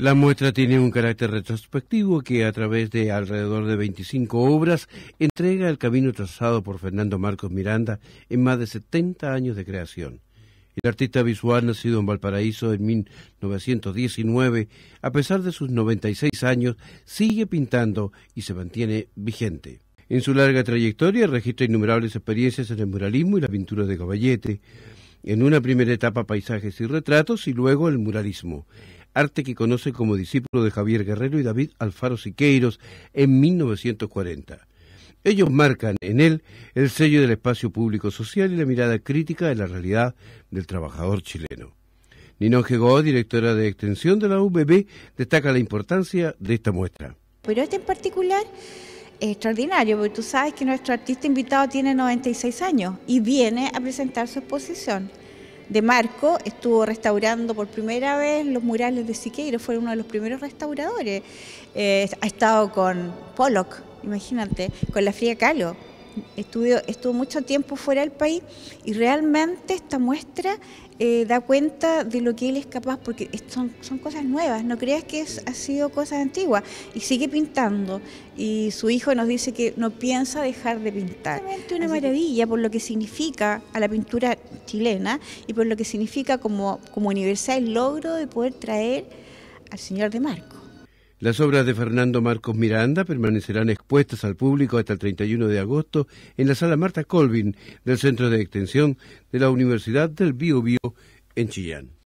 La muestra tiene un carácter retrospectivo que a través de alrededor de 25 obras entrega el camino trazado por Fernando Marcos Miranda en más de 70 años de creación. El artista visual nacido en Valparaíso en 1919, a pesar de sus 96 años, sigue pintando y se mantiene vigente. En su larga trayectoria registra innumerables experiencias en el muralismo y la pintura de caballete, en una primera etapa paisajes y retratos y luego el muralismo arte que conoce como discípulo de Javier Guerrero y David Alfaro Siqueiros en 1940. Ellos marcan en él el sello del espacio público social y la mirada crítica de la realidad del trabajador chileno. Ninón Gego, directora de extensión de la UBB, destaca la importancia de esta muestra. Pero este en particular es extraordinario, porque tú sabes que nuestro artista invitado tiene 96 años y viene a presentar su exposición de Marco estuvo restaurando por primera vez los murales de Siqueiro, fue uno de los primeros restauradores. Eh, ha estado con Pollock, imagínate, con la Fría Calo. Estudio, estuvo mucho tiempo fuera del país y realmente esta muestra eh, da cuenta de lo que él es capaz, porque son, son cosas nuevas, no creas que ha sido cosas antiguas, y sigue pintando, y su hijo nos dice que no piensa dejar de pintar. Es una maravilla por lo que significa a la pintura chilena y por lo que significa como, como universidad el logro de poder traer al señor de Marco. Las obras de Fernando Marcos Miranda permanecerán expuestas al público hasta el 31 de agosto en la sala Marta Colvin del Centro de Extensión de la Universidad del Bio en Chillán.